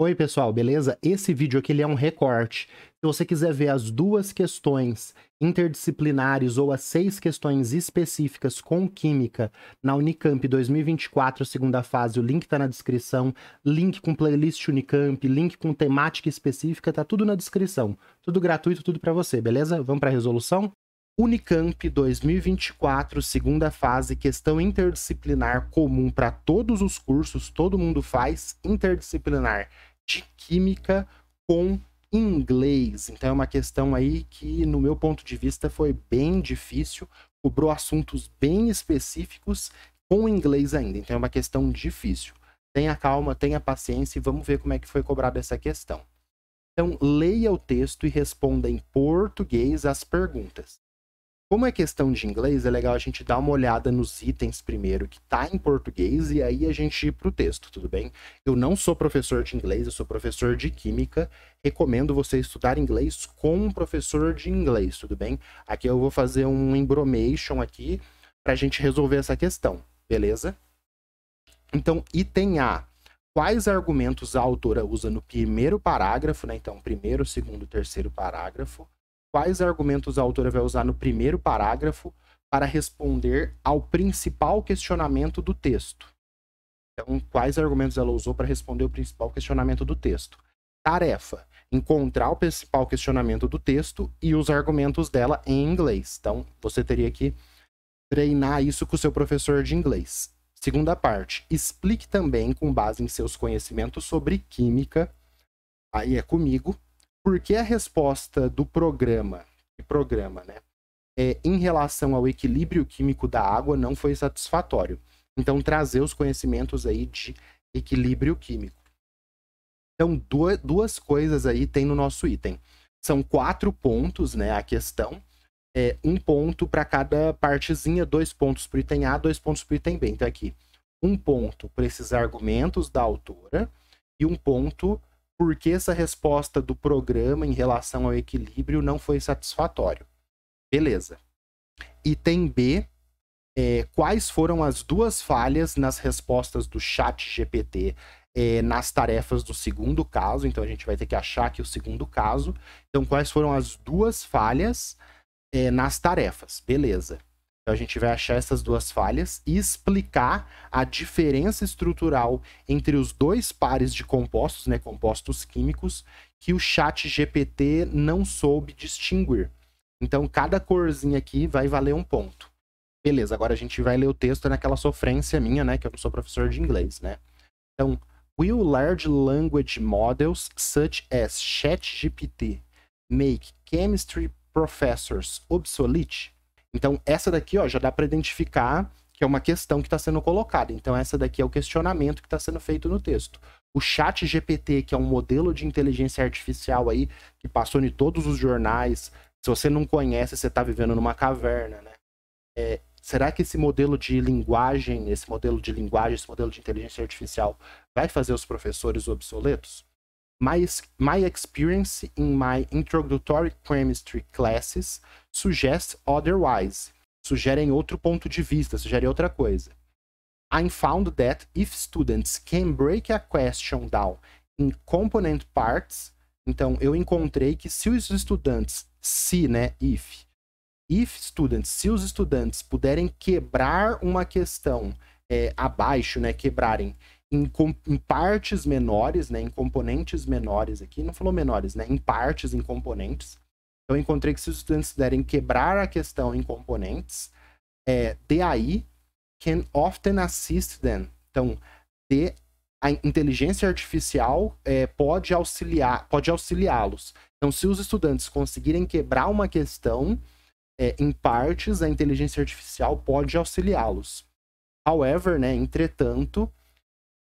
Oi pessoal, beleza? Esse vídeo aqui ele é um recorte. Se você quiser ver as duas questões interdisciplinares ou as seis questões específicas com química na Unicamp 2024, segunda fase, o link está na descrição. Link com playlist Unicamp, link com temática específica, tá tudo na descrição. Tudo gratuito, tudo para você, beleza? Vamos para a resolução? Unicamp 2024, segunda fase, questão interdisciplinar comum para todos os cursos, todo mundo faz interdisciplinar de química com inglês. Então é uma questão aí que, no meu ponto de vista, foi bem difícil, cobrou assuntos bem específicos com inglês ainda. Então é uma questão difícil. Tenha calma, tenha paciência e vamos ver como é que foi cobrada essa questão. Então, leia o texto e responda em português as perguntas. Como é questão de inglês, é legal a gente dar uma olhada nos itens primeiro que está em português e aí a gente ir para o texto, tudo bem? Eu não sou professor de inglês, eu sou professor de química. Recomendo você estudar inglês com um professor de inglês, tudo bem? Aqui eu vou fazer um embromation aqui para a gente resolver essa questão, beleza? Então, item A. Quais argumentos a autora usa no primeiro parágrafo, né? Então, primeiro, segundo, terceiro parágrafo quais argumentos a autora vai usar no primeiro parágrafo para responder ao principal questionamento do texto. Então, quais argumentos ela usou para responder o principal questionamento do texto? Tarefa: encontrar o principal questionamento do texto e os argumentos dela em inglês. Então, você teria que treinar isso com o seu professor de inglês. Segunda parte: explique também, com base em seus conhecimentos sobre química, aí é comigo, porque a resposta do programa, programa, né? É, em relação ao equilíbrio químico da água não foi satisfatório. Então, trazer os conhecimentos aí de equilíbrio químico. Então, duas, duas coisas aí tem no nosso item. São quatro pontos, né, a questão. É, um ponto para cada partezinha, dois pontos para o item A, dois pontos para o item B. Então, aqui, um ponto para esses argumentos da autora e um ponto por que essa resposta do programa em relação ao equilíbrio não foi satisfatório. Beleza. Item B, é, quais foram as duas falhas nas respostas do chat GPT é, nas tarefas do segundo caso, então a gente vai ter que achar aqui o segundo caso. Então, quais foram as duas falhas é, nas tarefas? Beleza. Então a gente vai achar essas duas falhas e explicar a diferença estrutural entre os dois pares de compostos, né, compostos químicos, que o chat GPT não soube distinguir. Então cada corzinha aqui vai valer um ponto. Beleza, agora a gente vai ler o texto naquela sofrência minha, né, que eu não sou professor de inglês, né? Então, will large language models such as ChatGPT make chemistry professors obsolete? Então, essa daqui, ó, já dá para identificar que é uma questão que está sendo colocada. Então, essa daqui é o questionamento que está sendo feito no texto. O Chat GPT, que é um modelo de inteligência artificial aí, que passou em todos os jornais. Se você não conhece, você está vivendo numa caverna, né? É, será que esse modelo de linguagem, esse modelo de linguagem, esse modelo de inteligência artificial vai fazer os professores obsoletos? My, my experience in my introductory chemistry classes suggests otherwise. Sugerem outro ponto de vista, sugerem outra coisa. I found that if students can break a question down in component parts, então eu encontrei que se os estudantes, se, né, if, if students, se os estudantes puderem quebrar uma questão é, abaixo, né, quebrarem em, em, partes menores, né, em componentes menores aqui, não falou menores, né, em partes, em componentes. Então, encontrei que se os estudantes puderem quebrar a questão em componentes, é, DAI can often assist them. Então, de, a inteligência artificial é, pode auxiliar, pode auxiliá-los. Então, se os estudantes conseguirem quebrar uma questão é, em partes, a inteligência artificial pode auxiliá-los. However, né, entretanto,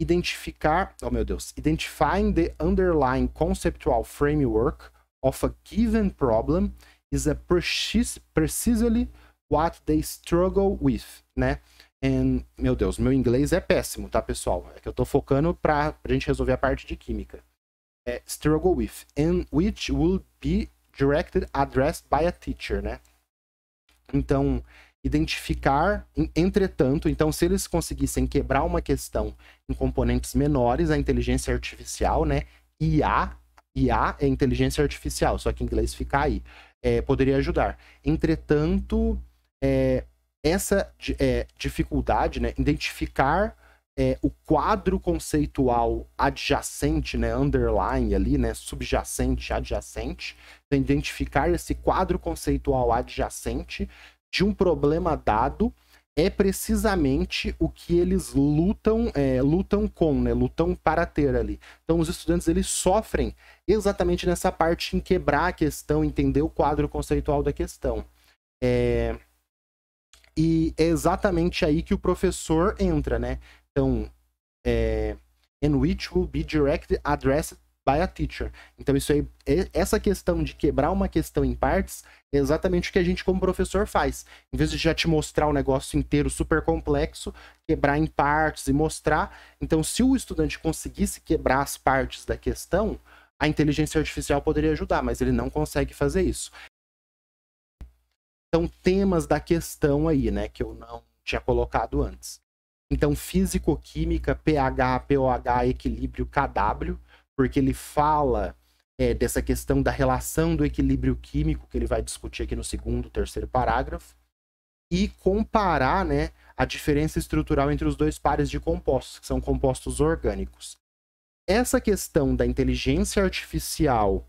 identificar, oh meu Deus, identifying the underlying conceptual framework of a given problem is a precisely what they struggle with, né? And, meu Deus, meu inglês é péssimo, tá, pessoal? É que eu tô focando pra, pra gente resolver a parte de química. É, struggle with, and which will be directed, addressed by a teacher, né? Então, identificar, entretanto, então se eles conseguissem quebrar uma questão em componentes menores, a inteligência artificial, né, IA, IA é inteligência artificial, só que em inglês fica aí, é, poderia ajudar. Entretanto, é, essa é, dificuldade, né, identificar é, o quadro conceitual adjacente, né, underline ali, né, subjacente, adjacente, então, identificar esse quadro conceitual adjacente de um problema dado é precisamente o que eles lutam, é, lutam com, né? Lutam para ter ali. Então os estudantes eles sofrem exatamente nessa parte em quebrar a questão, entender o quadro conceitual da questão. É... E é exatamente aí que o professor entra, né? Então, é... and which will be directly addressed by a teacher. Então isso aí, essa questão de quebrar uma questão em partes é exatamente o que a gente como professor faz. Em vez de já te mostrar o um negócio inteiro super complexo, quebrar em partes e mostrar. Então se o estudante conseguisse quebrar as partes da questão, a inteligência artificial poderia ajudar, mas ele não consegue fazer isso. Então temas da questão aí, né, que eu não tinha colocado antes. Então, físico-química, pH, POH, equilíbrio, KW porque ele fala é, dessa questão da relação do equilíbrio químico, que ele vai discutir aqui no segundo, terceiro parágrafo, e comparar né, a diferença estrutural entre os dois pares de compostos, que são compostos orgânicos. Essa questão da inteligência artificial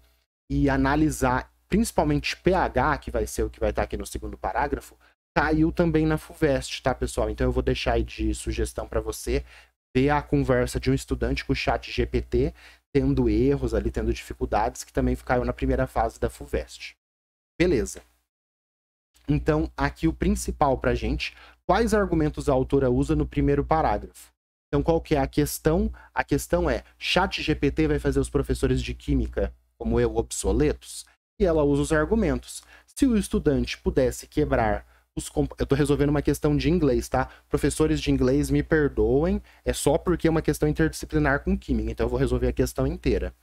e analisar principalmente pH, que vai ser o que vai estar aqui no segundo parágrafo, caiu também na FUVEST, tá, pessoal? Então eu vou deixar aí de sugestão para você ver a conversa de um estudante com o chat GPT tendo erros ali, tendo dificuldades, que também caiu na primeira fase da FUVEST. Beleza. Então, aqui o principal para a gente, quais argumentos a autora usa no primeiro parágrafo? Então, qual que é a questão? A questão é, chat GPT vai fazer os professores de química, como eu, obsoletos? E ela usa os argumentos. Se o estudante pudesse quebrar os eu tô resolvendo uma questão de inglês, tá? Professores de inglês me perdoem, é só porque é uma questão interdisciplinar com química, então eu vou resolver a questão inteira.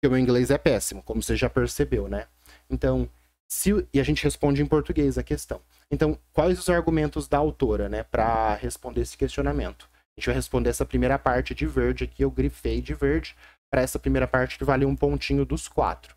Porque o meu inglês é péssimo, como você já percebeu, né? Então, se e a gente responde em português a questão. Então, quais os argumentos da autora, né, para responder esse questionamento? A gente vai responder essa primeira parte de verde aqui, eu grifei de verde, para essa primeira parte que vale um pontinho dos quatro.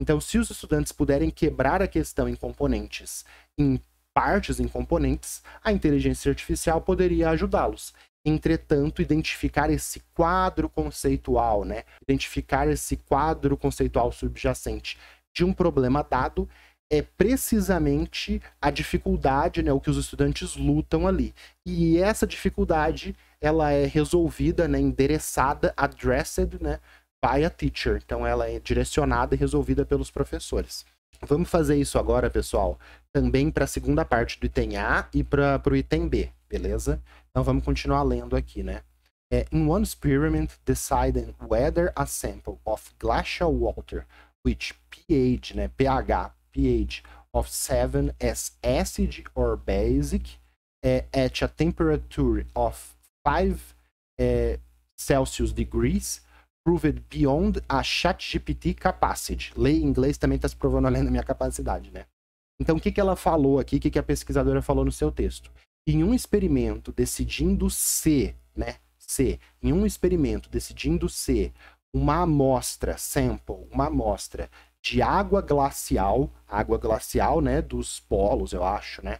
Então, se os estudantes puderem quebrar a questão em componentes em partes, em componentes, a inteligência artificial poderia ajudá-los. Entretanto, identificar esse quadro conceitual, né? Identificar esse quadro conceitual subjacente de um problema dado é precisamente a dificuldade, né, o que os estudantes lutam ali. E essa dificuldade, ela é resolvida, né, endereçada, addressed, né, by a teacher. Então ela é direcionada e resolvida pelos professores. Vamos fazer isso agora, pessoal, também para a segunda parte do item A e para o item B, beleza? Então vamos continuar lendo aqui, né? É, in one experiment, deciding whether a sample of glacial water, which pH, né, pH, pH of 7 as acid or basic, é, at a temperature of 5 é, Celsius degrees Proved Beyond a ChatGPT Capacity. Lei em inglês também está se provando além da minha capacidade, né? Então, o que, que ela falou aqui, o que, que a pesquisadora falou no seu texto? Em um experimento decidindo se, né? Se, em um experimento decidindo se uma amostra, sample, uma amostra de água glacial, água glacial, né? Dos polos, eu acho, né?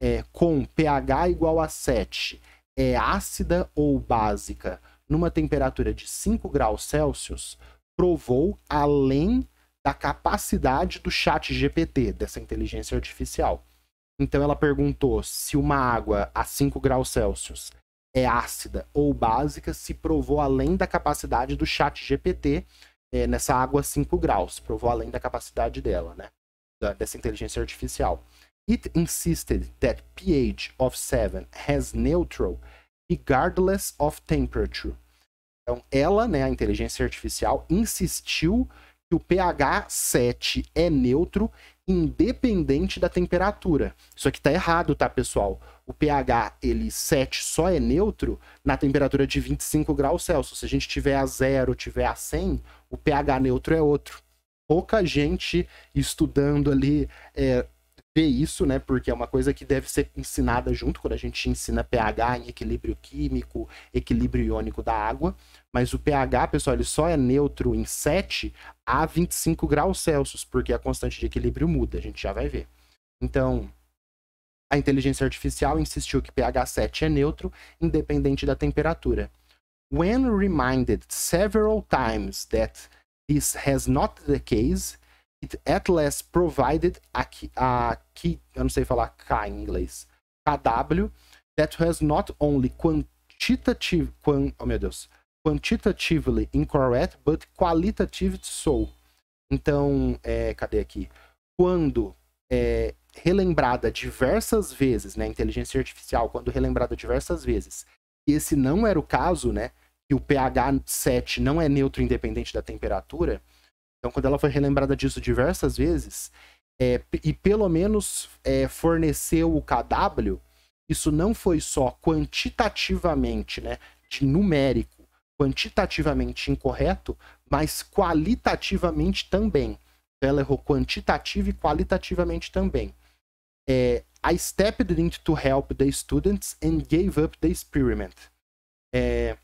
É, com pH igual a 7, é ácida ou básica? numa temperatura de 5 graus Celsius provou além da capacidade do chat GPT, dessa inteligência artificial. Então ela perguntou se uma água a 5 graus Celsius é ácida ou básica, se provou além da capacidade do chat GPT é, eh, nessa água a 5 graus, provou além da capacidade dela, né? Da, dessa inteligência artificial. It insisted that pH of 7 has neutral regardless of temperature. Então, ela, né, a inteligência artificial, insistiu que o pH 7 é neutro, independente da temperatura. Isso aqui está errado, tá, pessoal? O pH ele 7 só é neutro na temperatura de 25 graus Celsius. Se a gente tiver a zero, tiver a 100, o pH neutro é outro. Pouca gente estudando ali é, ver isso, né? Porque é uma coisa que deve ser ensinada junto quando a gente ensina pH em equilíbrio químico, equilíbrio iônico da água. Mas o pH, pessoal, ele só é neutro em 7 a 25 graus Celsius, porque a constante de equilíbrio muda, a gente já vai ver. Então, a inteligência artificial insistiu que pH 7 é neutro, independente da temperatura. When reminded several times that this has not the case, It at last provided a key, a key, eu não sei falar K em inglês, KW, that has not only quantitative, oh meu Deus, quantitatively incorrect, but qualitatively so. Então, é, cadê aqui? Quando é, relembrada diversas vezes, né, a inteligência artificial, quando relembrada diversas vezes, e esse não era o caso, né, que o pH 7 não é neutro independente da temperatura, então, quando ela foi relembrada disso diversas vezes, é, e pelo menos é, forneceu o KW, isso não foi só quantitativamente, né, de numérico, quantitativamente incorreto, mas qualitativamente também. Então, ela errou quantitativa e qualitativamente também. É, I stepped in to help the students and gave up the experiment. É,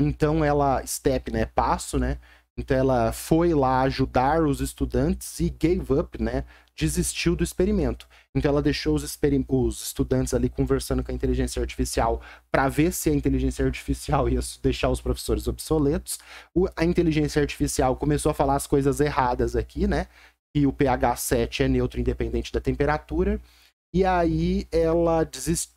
então ela, step, né, passo, né, então ela foi lá ajudar os estudantes e gave up, né? Desistiu do experimento. Então ela deixou os, experim os estudantes ali conversando com a inteligência artificial para ver se a inteligência artificial ia deixar os professores obsoletos. O, a inteligência artificial começou a falar as coisas erradas aqui, né? Que o pH 7 é neutro independente da temperatura. E aí ela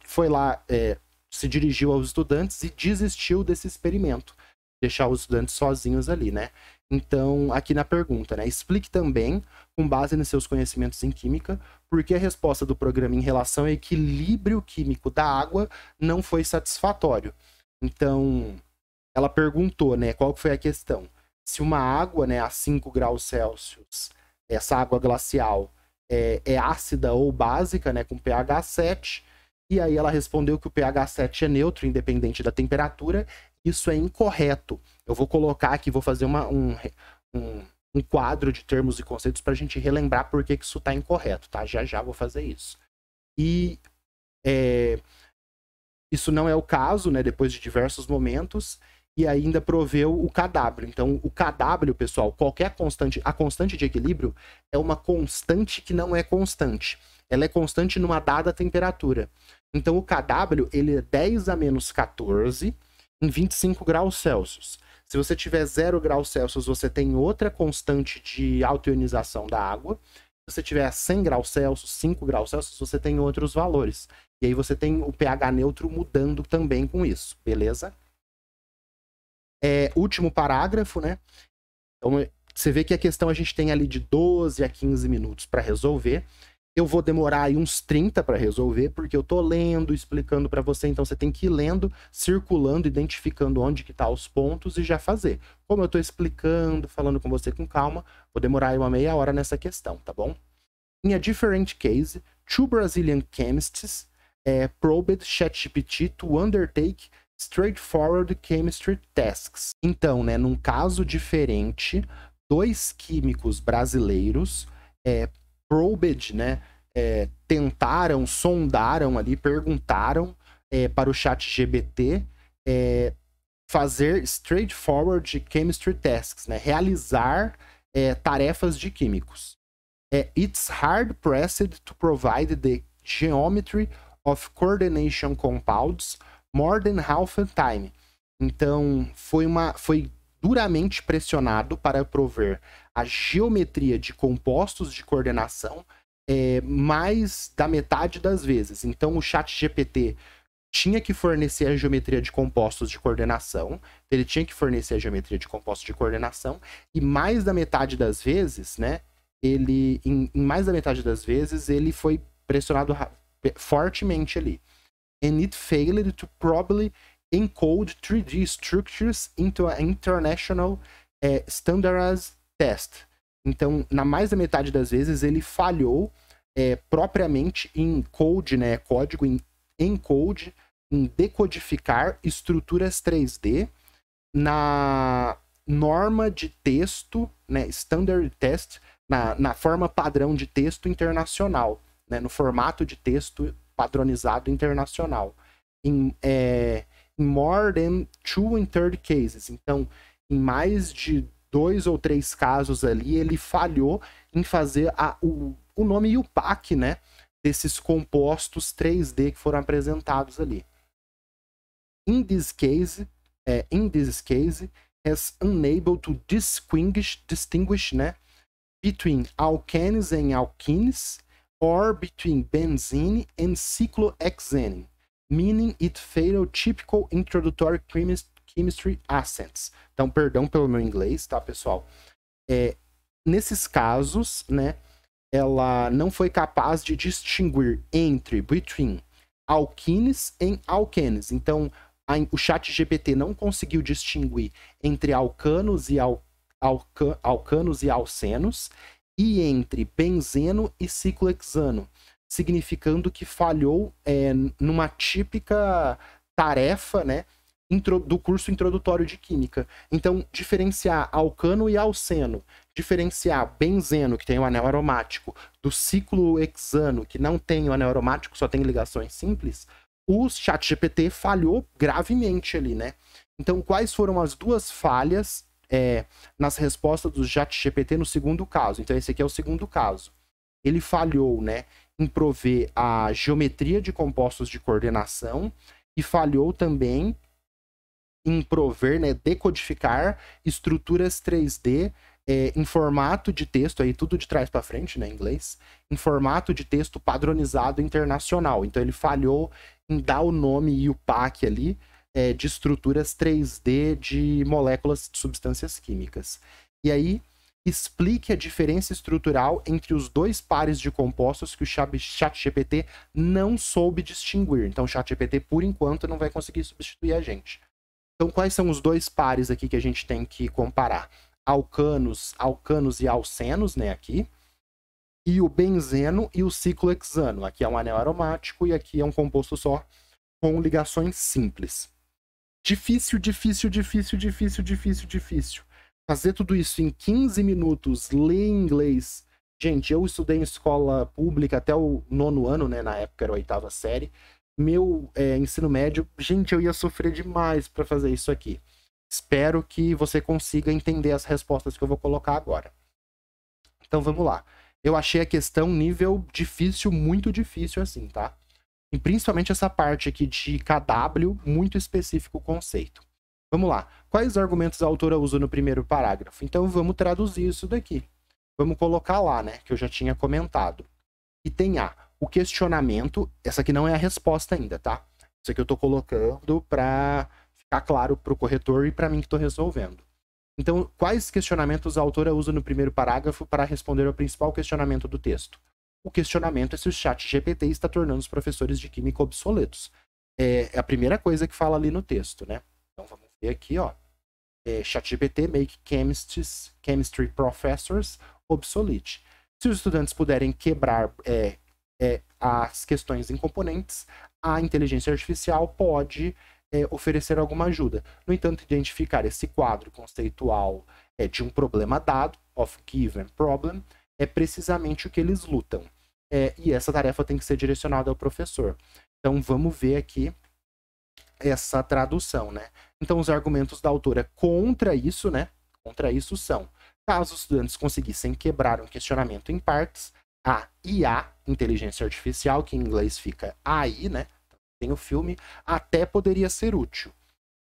foi lá, é, se dirigiu aos estudantes e desistiu desse experimento deixar os estudantes sozinhos ali, né? Então, aqui na pergunta, né? Explique também, com base nos seus conhecimentos em química, por que a resposta do programa em relação ao equilíbrio químico da água não foi satisfatório. Então, ela perguntou, né, qual foi a questão? Se uma água, né, a 5 graus Celsius, essa água glacial, é, é ácida ou básica, né, com pH 7, e aí ela respondeu que o pH 7 é neutro, independente da temperatura, isso é incorreto. Eu vou colocar aqui, vou fazer uma, um, um, um quadro de termos e conceitos para a gente relembrar por que, isso está incorreto, tá? Já já vou fazer isso. E é, isso não é o caso, né? Depois de diversos momentos, e ainda proveu o KW. Então, o KW, pessoal, qualquer constante, a constante de equilíbrio é uma constante que não é constante. Ela é constante numa dada temperatura. Então, o KW, ele é 10 a menos 14 em 25 graus Celsius. Se você tiver 0 graus Celsius, você tem outra constante de autoionização da água. Se você tiver 100 graus Celsius, 5 graus Celsius, você tem outros valores. E aí você tem o pH neutro mudando também com isso, beleza? É, último parágrafo, né? Então, você vê que a questão a gente tem ali de 12 a 15 minutos para resolver eu vou demorar aí uns 30 para resolver, porque eu tô lendo, explicando para você, então você tem que ir lendo, circulando, identificando onde que tá os pontos e já fazer. Como eu tô explicando, falando com você com calma, vou demorar aí uma meia hora nessa questão, tá bom? Em a different case, two Brazilian chemists é, probed ChatGPT to undertake straightforward chemistry tasks. Então, né, num caso diferente, dois químicos brasileiros é, probed, né? É, tentaram, sondaram ali, perguntaram é, para o chat GBT é, fazer straightforward chemistry tasks, né? Realizar é, tarefas de químicos. É, it's hard pressed to provide the geometry of coordination compounds more than half the time. Então, foi, uma, foi duramente pressionado para prover a geometria de compostos de coordenação é, mais da metade das vezes. Então, o chat GPT tinha que fornecer a geometria de compostos de coordenação, ele tinha que fornecer a geometria de compostos de coordenação, e mais da metade das vezes, né, ele, em, em mais da metade das vezes, ele foi pressionado fortemente ali. And it failed to probably encode 3D structures into an international eh, standardized test. Então, na mais da metade das vezes, ele falhou é, propriamente em code, né? Código em encode, em decodificar estruturas 3D na norma de texto, né? Standard test, na, na forma padrão de texto internacional, né? No formato de texto padronizado internacional. Em, é, more than two in third cases. Então, em mais de dois ou três casos ali, ele falhou em fazer a, o, o nome e o pack, né? Desses compostos 3D que foram apresentados ali. In this case, é, in this case, has unable to distinguish, distinguish né? Between alkenes and alkenes, or between benzene and cyclohexene, meaning it failed typical introductory premise Chemistry Assets. Então, perdão pelo meu inglês, tá, pessoal? É, nesses casos, né, ela não foi capaz de distinguir entre, between, alquines e alquenes. Então, a, o chat GPT não conseguiu distinguir entre alcanos e al, alca, alcanos e alcenos e entre benzeno e ciclohexano, significando que falhou é, numa típica tarefa, né, do curso introdutório de química. Então, diferenciar alcano e alceno, diferenciar benzeno, que tem o anel aromático, do ciclo hexano, que não tem o anel aromático, só tem ligações simples, o chat GPT falhou gravemente ali, né? Então, quais foram as duas falhas é, nas respostas do chat GPT no segundo caso? Então, esse aqui é o segundo caso. Ele falhou, né, em prover a geometria de compostos de coordenação e falhou também em prover, né, decodificar estruturas 3D é, em formato de texto, aí tudo de trás para frente, né, em inglês, em formato de texto padronizado internacional. Então ele falhou em dar o nome e o PAC ali é, de estruturas 3D de moléculas de substâncias químicas. E aí explique a diferença estrutural entre os dois pares de compostos que o ChatGPT não soube distinguir. Então o ChatGPT, por enquanto, não vai conseguir substituir a gente. Então, quais são os dois pares aqui que a gente tem que comparar? Alcanos, alcanos e alcenos, né, aqui. E o benzeno e o ciclohexano. Aqui é um anel aromático e aqui é um composto só com ligações simples. Difícil, difícil, difícil, difícil, difícil, difícil. Fazer tudo isso em 15 minutos, ler inglês. Gente, eu estudei em escola pública até o nono ano, né? Na época era a oitava série meu é, ensino médio, gente, eu ia sofrer demais para fazer isso aqui. Espero que você consiga entender as respostas que eu vou colocar agora. Então vamos lá. Eu achei a questão nível difícil, muito difícil assim, tá? E principalmente essa parte aqui de KW, muito específico o conceito. Vamos lá. Quais argumentos a autora usa no primeiro parágrafo? Então vamos traduzir isso daqui. Vamos colocar lá, né? Que eu já tinha comentado. E tem A o questionamento, essa aqui não é a resposta ainda, tá? Isso aqui eu tô colocando para ficar claro pro corretor e para mim que tô resolvendo. Então, quais questionamentos a autora usa no primeiro parágrafo para responder ao principal questionamento do texto? O questionamento é se o chat GPT está tornando os professores de química obsoletos. É, é a primeira coisa que fala ali no texto, né? Então, vamos ver aqui, ó. É, chat GPT make chemists, chemistry professors obsolete. Se os estudantes puderem quebrar, é, as questões em componentes, a inteligência artificial pode é, oferecer alguma ajuda. No entanto, identificar esse quadro conceitual é, de um problema dado, of given problem, é precisamente o que eles lutam. É, e essa tarefa tem que ser direcionada ao professor. Então, vamos ver aqui essa tradução, né? Então, os argumentos da autora contra isso, né? Contra isso são: caso os estudantes conseguissem quebrar um questionamento em partes, a IA inteligência artificial, que em inglês fica AI, né? Tem o filme, até poderia ser útil.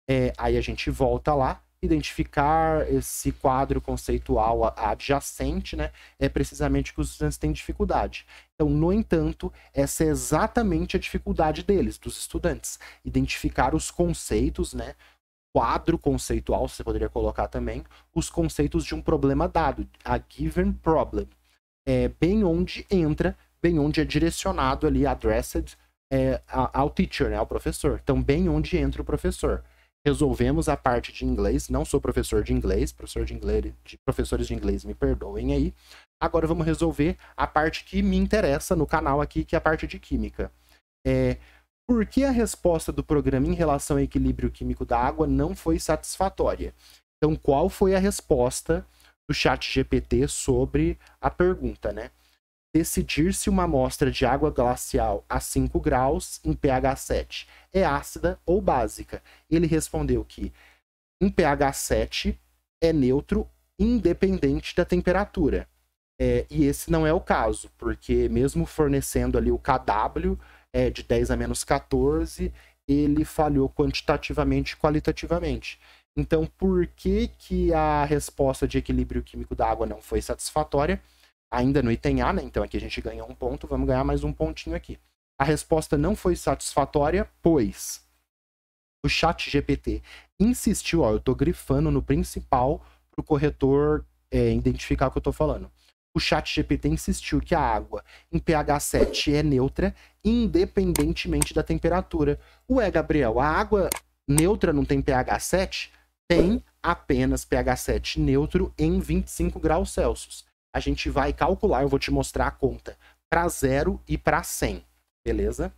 É, aí a gente volta lá, identificar esse quadro conceitual adjacente, né? É precisamente que os estudantes têm dificuldade. Então, no entanto, essa é exatamente a dificuldade deles, dos estudantes, identificar os conceitos, né? quadro conceitual, você poderia colocar também, os conceitos de um problema dado, a given problem. É bem onde entra bem onde é direcionado ali, addressed é, ao teacher, né, ao professor. Então, bem onde entra o professor. Resolvemos a parte de inglês, não sou professor de inglês, professor de inglês, de professores de inglês, me perdoem aí. Agora vamos resolver a parte que me interessa no canal aqui, que é a parte de química. É, por que a resposta do programa em relação ao equilíbrio químico da água não foi satisfatória? Então, qual foi a resposta do chat GPT sobre a pergunta, né? decidir se uma amostra de água glacial a 5 graus em pH 7 é ácida ou básica. Ele respondeu que em pH 7 é neutro independente da temperatura. É, e esse não é o caso, porque mesmo fornecendo ali o KW é, de 10 a menos 14, ele falhou quantitativamente e qualitativamente. Então, por que, que a resposta de equilíbrio químico da água não foi satisfatória? ainda no item A, né? Então aqui a gente ganha um ponto, vamos ganhar mais um pontinho aqui. A resposta não foi satisfatória, pois o chat GPT insistiu, ó, eu estou grifando no principal para o corretor é, identificar o que eu estou falando. O chat GPT insistiu que a água em pH 7 é neutra, independentemente da temperatura. Ué, Gabriel, a água neutra não tem pH 7? Tem apenas pH 7 neutro em 25 graus Celsius a gente vai calcular, eu vou te mostrar a conta, para zero e para 100, beleza?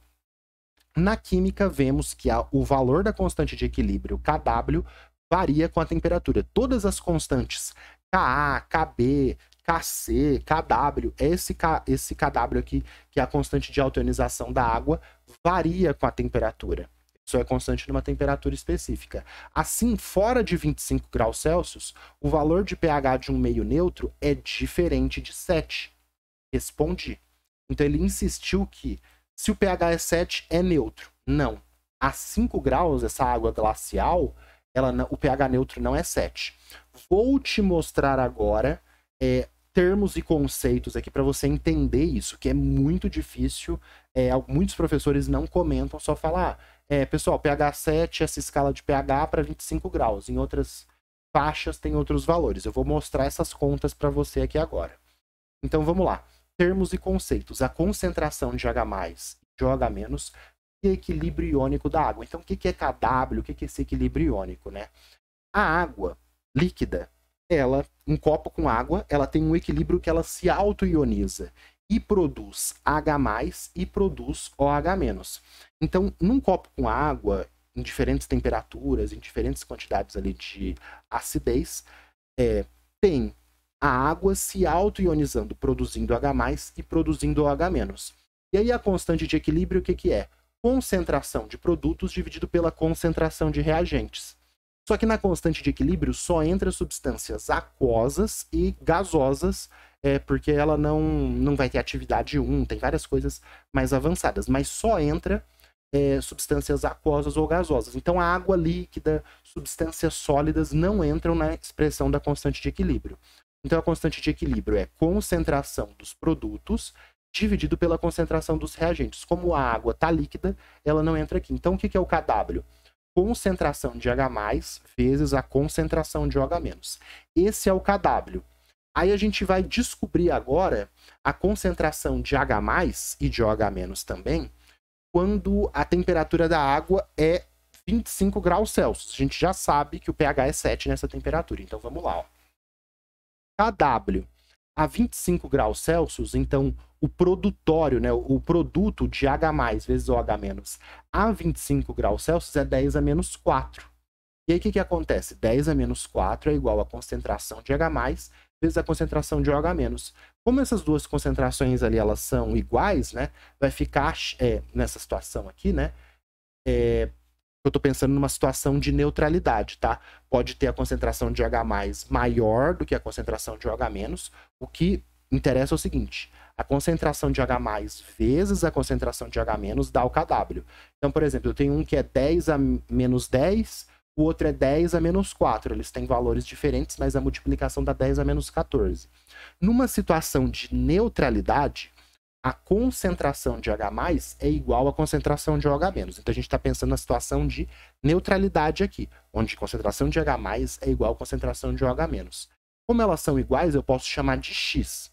Na química, vemos que a, o valor da constante de equilíbrio, Kw, varia com a temperatura. Todas as constantes Ka, Kb, Kc, Kw, é esse, K, esse Kw aqui, que é a constante de alteonização da água, varia com a temperatura. Isso é constante numa temperatura específica. Assim, fora de 25 graus Celsius, o valor de pH de um meio neutro é diferente de 7. Respondi. Então ele insistiu que se o pH é 7, é neutro. Não. A 5 graus, essa água glacial, ela, o pH neutro não é 7. Vou te mostrar agora é, termos e conceitos aqui para você entender isso, que é muito difícil. É, muitos professores não comentam, só falar ah, é, pessoal, pH 7, essa escala de pH para 25 graus. Em outras faixas tem outros valores. Eu vou mostrar essas contas para você aqui agora. Então vamos lá. Termos e conceitos. A concentração de H+, de OH- e equilíbrio iônico da água. Então o que é KW? O que é esse equilíbrio iônico, né? A água líquida ela, um copo com água, ela tem um equilíbrio que ela se auto-ioniza e produz H+, e produz OH-. Então, num copo com água, em diferentes temperaturas, em diferentes quantidades ali de acidez, é, tem a água se auto-ionizando, produzindo H+, e produzindo OH-. E aí a constante de equilíbrio o que, que é? Concentração de produtos dividido pela concentração de reagentes. Só que na constante de equilíbrio só entra substâncias aquosas e gasosas, é, porque ela não, não vai ter atividade 1, tem várias coisas mais avançadas, mas só entra é, substâncias aquosas ou gasosas. Então a água líquida, substâncias sólidas não entram na expressão da constante de equilíbrio. Então a constante de equilíbrio é concentração dos produtos dividido pela concentração dos reagentes. Como a água está líquida, ela não entra aqui. Então o que é o KW? concentração de H+, vezes a concentração de OH-. Esse é o KW. Aí a gente vai descobrir agora a concentração de H+, e de OH- também, quando a temperatura da água é 25 graus Celsius. A gente já sabe que o pH é 7 nessa temperatura, então vamos lá. Ó. KW a 25 graus Celsius, então o produtório, né, o produto de H+, vezes o H-, a 25 graus Celsius é 10 a menos 4. E aí o que, que acontece? 10 a menos 4 é igual à concentração de H+, vezes a concentração de OH-. Como essas duas concentrações ali, elas são iguais, né, vai ficar, é, nessa situação aqui, né, é, eu estou pensando numa situação de neutralidade, tá? Pode ter a concentração de H maior do que a concentração de OH, o que Interessa o seguinte: a concentração de H vezes a concentração de H menos dá o KW. Então, por exemplo, eu tenho um que é 10 a menos 10, o outro é 10 a menos 4. Eles têm valores diferentes, mas a multiplicação dá 10 a menos 14. Numa situação de neutralidade, a concentração de H é igual à concentração de OH menos. Então a gente está pensando na situação de neutralidade aqui, onde concentração de H é igual à concentração de OH menos. Como elas são iguais, eu posso chamar de X.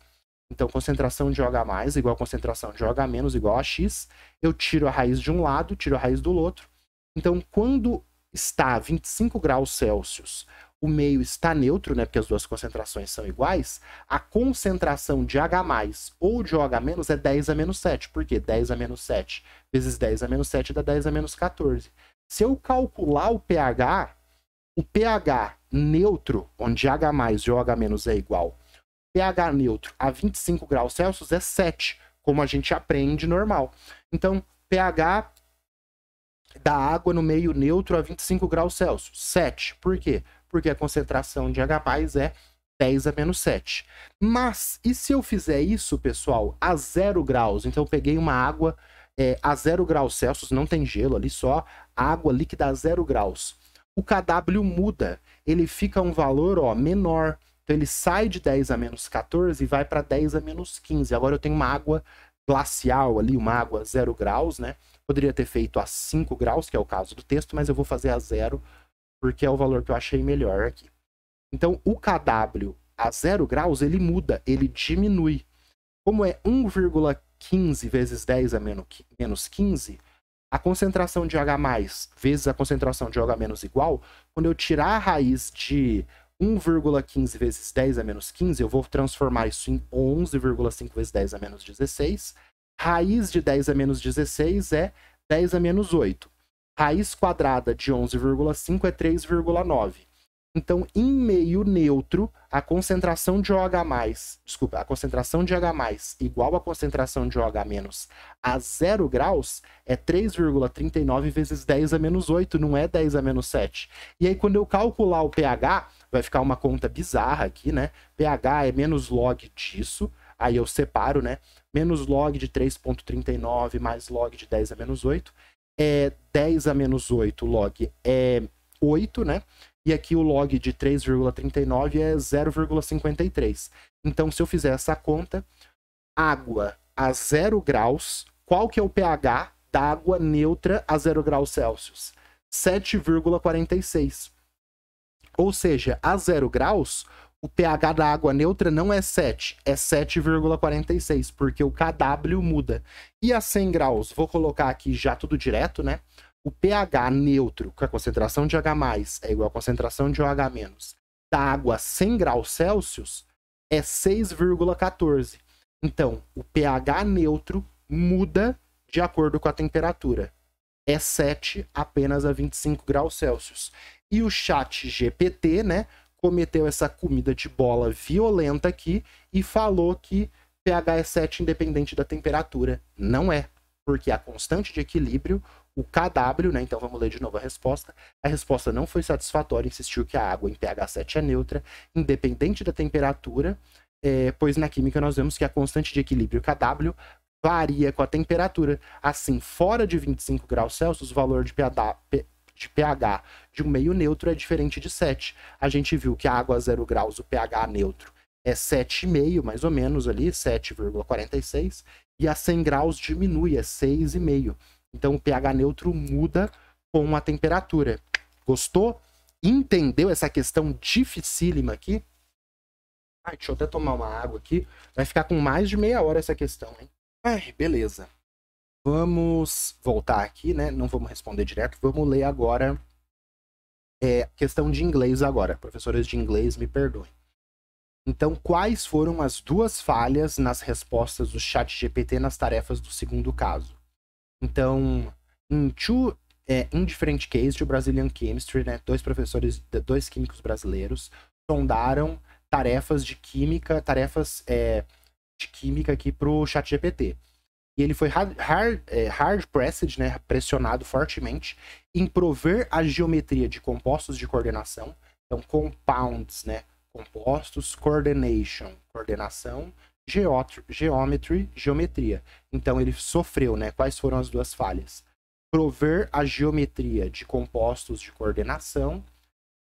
Então, concentração de OH+, igual a concentração de OH- igual a X. Eu tiro a raiz de um lado, tiro a raiz do outro. Então, quando está a 25 graus Celsius, o meio está neutro, né, porque as duas concentrações são iguais, a concentração de H+, ou de OH- é 10 a menos 7. Por quê? 10 a menos 7 vezes 10 a menos 7 dá 10 a menos 14. Se eu calcular o pH, o pH neutro, onde H+, e OH- é igual pH neutro a 25 graus Celsius é 7, como a gente aprende normal. Então, pH da água no meio neutro a 25 graus Celsius, 7. Por quê? Porque a concentração de H é 10 a menos 7. Mas, e se eu fizer isso, pessoal, a 0 graus? Então, eu peguei uma água é, a 0 graus Celsius, não tem gelo ali, só água líquida a 0 graus. O KW muda, ele fica um valor ó, menor. Então ele sai de 10 a menos 14 e vai para 10 a menos 15. Agora eu tenho uma água glacial ali, uma água a 0 graus, né? Poderia ter feito a 5 graus, que é o caso do texto, mas eu vou fazer a 0 porque é o valor que eu achei melhor aqui. Então o KW a 0 graus ele muda, ele diminui. Como é 1,15 vezes 10 a menos 15, a concentração de H+, mais vezes a concentração de OH- igual, quando eu tirar a raiz de 1,15 vezes 10 a menos 15, eu vou transformar isso em 11,5 vezes 10 a menos 16. Raiz de 10 a menos 16 é 10 a menos 8. Raiz quadrada de 11,5 é 3,9. Então, em meio neutro, a concentração de OH+, desculpa, a concentração de OH+, igual à concentração de OH- a 0 graus, é 3,39 vezes 10 a menos 8, não é 10 a menos 7. E aí, quando eu calcular o pH, vai ficar uma conta bizarra aqui, né? pH é menos log disso, aí eu separo, né? Menos log de 3,39 mais log de 10 a menos 8. É 10 a menos 8 log é 8, né? e aqui o log de 3,39 é 0,53. Então, se eu fizer essa conta, água a 0 graus, qual que é o pH da água neutra a 0 graus Celsius? 7,46. Ou seja, a 0 graus, o pH da água neutra não é 7, é 7,46, porque o KW muda. E a 100 graus, vou colocar aqui já tudo direto, né? o pH neutro, que a concentração de H+, é igual à concentração de OH-, da água 100 graus Celsius, é 6,14. Então, o pH neutro muda de acordo com a temperatura. É 7 apenas a 25 graus Celsius. E o chat GPT, né, cometeu essa comida de bola violenta aqui e falou que pH é 7 independente da temperatura. Não é, porque a constante de equilíbrio o KW, né? Então vamos ler de novo a resposta. A resposta não foi satisfatória, insistiu que a água em pH 7 é neutra, independente da temperatura, é, pois na química nós vemos que a constante de equilíbrio KW varia com a temperatura. Assim, fora de 25 graus Celsius, o valor de pH, de pH de um meio neutro é diferente de 7. A gente viu que a água a 0 graus, o pH neutro, é 7,5 mais ou menos ali, 7,46, e a 100 graus diminui, é 6,5. Então o pH neutro muda com a temperatura. Gostou? Entendeu essa questão dificílima aqui? Ai, deixa eu até tomar uma água aqui. Vai ficar com mais de meia hora essa questão, hein? Ai, beleza. Vamos voltar aqui, né? Não vamos responder direto. Vamos ler agora é, questão de inglês agora. Professores de inglês, me perdoem. Então, quais foram as duas falhas nas respostas do chat GPT nas tarefas do segundo caso? Então, em two, é, in case de Brazilian Chemistry, né, dois professores, dois químicos brasileiros, sondaram tarefas de química, tarefas é, de química aqui pro chat GPT. E ele foi hard, hard, é, hard pressed, né, pressionado fortemente, em prover a geometria de compostos de coordenação, então compounds, né, compostos, coordination, coordenação, geometry, geometria. Então ele sofreu, né? Quais foram as duas falhas? Prover a geometria de compostos de coordenação,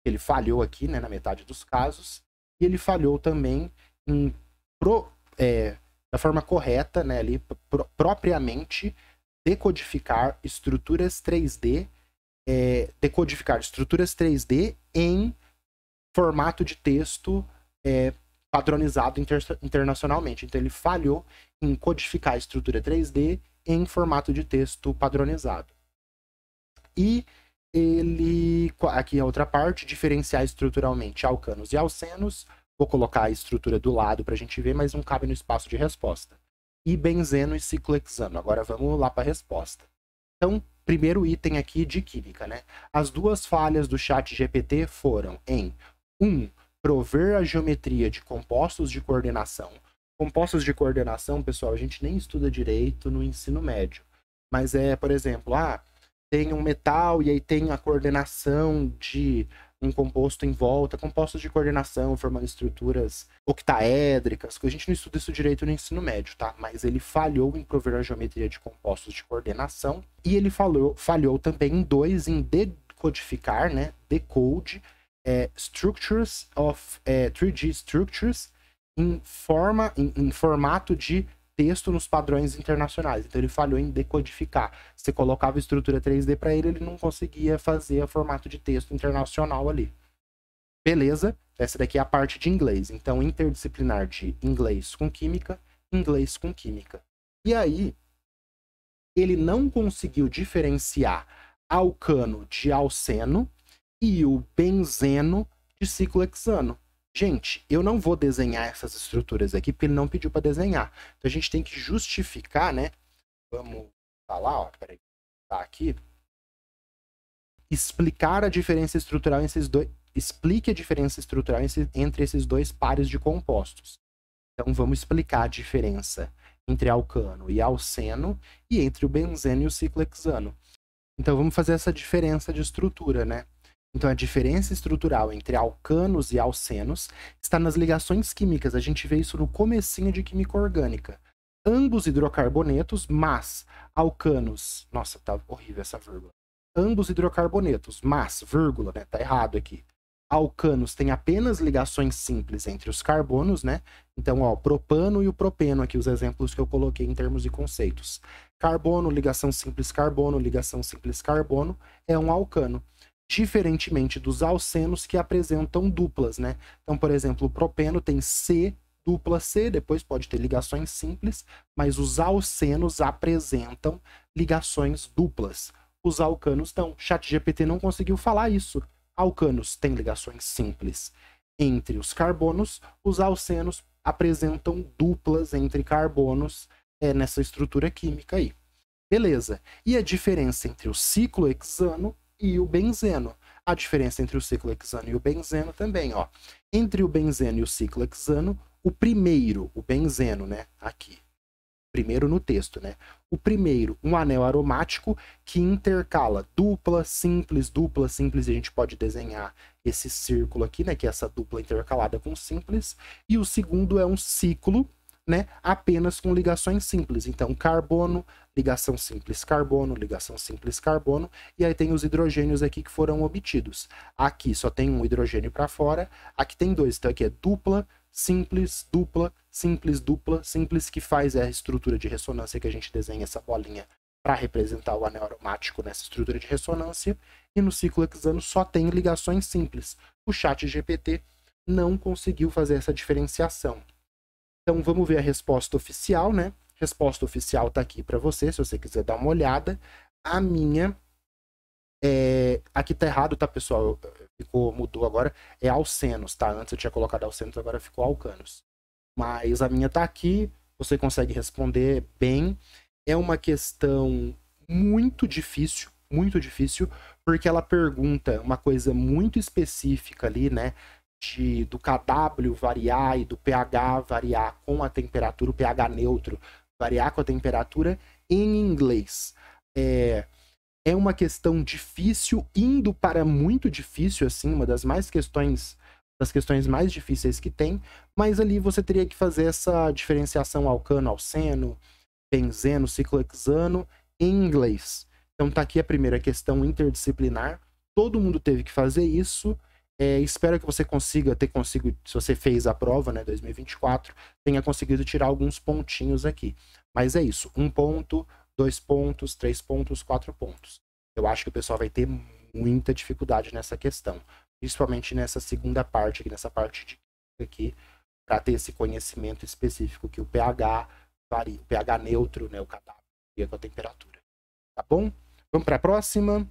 ele falhou aqui, né, na metade dos casos, e ele falhou também em pro, é, da forma correta, né, ali pro, propriamente decodificar estruturas 3D, é, decodificar estruturas 3D em formato de texto é, padronizado inter internacionalmente. Então ele falhou em codificar a estrutura 3D em formato de texto padronizado. E ele, aqui a outra parte, diferenciar estruturalmente alcanos e alcenos. Vou colocar a estrutura do lado para a gente ver, mas não cabe no espaço de resposta. E benzeno e ciclohexano. Agora vamos lá para a resposta. Então, primeiro item aqui de química, né? As duas falhas do chat GPT foram em 1. Um, prover a geometria de compostos de coordenação. Compostos de coordenação, pessoal, a gente nem estuda direito no ensino médio. Mas é, por exemplo, ah, tem um metal e aí tem a coordenação de um composto em volta, compostos de coordenação formando estruturas octaédricas, que a gente não estuda isso direito no ensino médio, tá? Mas ele falhou em prover a geometria de compostos de coordenação e ele falhou, falhou também em dois, em decodificar, né? Decode é, Structures of é, 3D Structures em forma, em, em formato de texto nos padrões internacionais. Então ele falhou em decodificar. Você colocava estrutura 3D para ele, ele não conseguia fazer o formato de texto internacional ali. Beleza? Essa daqui é a parte de inglês. Então interdisciplinar de inglês com química, inglês com química. E aí ele não conseguiu diferenciar alcano de alceno e o benzeno de ciclo hexano. Gente, eu não vou desenhar essas estruturas aqui porque ele não pediu para desenhar. Então a gente tem que justificar, né? Vamos falar, ó, peraí, tá aqui. Explicar a diferença estrutural esses dois, explique a diferença estrutural entre esses dois pares de compostos. Então vamos explicar a diferença entre alcano e alceno e entre o benzeno e o ciclohexano. Então vamos fazer essa diferença de estrutura, né? Então, a diferença estrutural entre alcanos e alcenos está nas ligações químicas. A gente vê isso no comecinho de química orgânica. Ambos hidrocarbonetos, mas alcanos... Nossa, tá horrível essa vírgula. Ambos hidrocarbonetos, mas, vírgula, né? Tá errado aqui alcanos têm apenas ligações simples entre os carbonos, né? Então, ó, propano e o propeno aqui, os exemplos que eu coloquei em termos de conceitos. Carbono, ligação simples carbono, ligação simples carbono, é um alcano diferentemente dos alcenos que apresentam duplas, né? Então, por exemplo, o propeno tem C dupla C, depois pode ter ligações simples, mas os alcenos apresentam ligações duplas. Os alcanos não. ChatGPT não conseguiu falar isso. Alcanos têm ligações simples entre os carbonos, os alcenos apresentam duplas entre carbonos é, nessa estrutura química aí. Beleza. E a diferença entre o ciclohexano e o benzeno. A diferença entre o ciclohexano e o benzeno também, ó. Entre o benzeno e o ciclohexano, o primeiro, o benzeno, né, aqui. Primeiro no texto, né? O primeiro, um anel aromático que intercala dupla, simples, dupla, simples, e a gente pode desenhar esse círculo aqui, né, que é essa dupla intercalada com simples. E o segundo é um ciclo né, apenas com ligações simples. Então, carbono, ligação simples carbono, ligação simples carbono, e aí tem os hidrogênios aqui que foram obtidos. Aqui só tem um hidrogênio para fora, aqui tem dois, então aqui é dupla, simples, dupla, simples, dupla, simples, que faz a estrutura de ressonância que a gente desenha essa bolinha para representar o anel aromático nessa estrutura de ressonância, e no ciclo hexano só tem ligações simples. O chat GPT não conseguiu fazer essa diferenciação. Então vamos ver a resposta oficial, né? Resposta oficial tá aqui para você, se você quiser dar uma olhada. A minha é... aqui tá errado, tá, pessoal? Ficou mudou agora, é Alcenos, tá? Antes eu tinha colocado Alcenos, agora ficou Alcanos. Mas a minha tá aqui, você consegue responder bem. É uma questão muito difícil, muito difícil, porque ela pergunta uma coisa muito específica ali, né? de, do KW variar e do pH variar com a temperatura, o pH neutro variar com a temperatura em inglês. É, é uma questão difícil, indo para muito difícil, assim, uma das mais questões das questões mais difíceis que tem, mas ali você teria que fazer essa diferenciação alcano-alceno, benzeno, ciclohexano em inglês. Então tá aqui a primeira questão interdisciplinar. Todo mundo teve que fazer isso é, espero que você consiga ter consigo, se você fez a prova, né, 2024, tenha conseguido tirar alguns pontinhos aqui. Mas é isso, um ponto, dois pontos, três pontos, quatro pontos. Eu acho que o pessoal vai ter muita dificuldade nessa questão, principalmente nessa segunda parte aqui, nessa parte de aqui, para ter esse conhecimento específico que o pH varia, o pH neutro, né, o cadáver com a temperatura. Tá bom? Vamos para a próxima.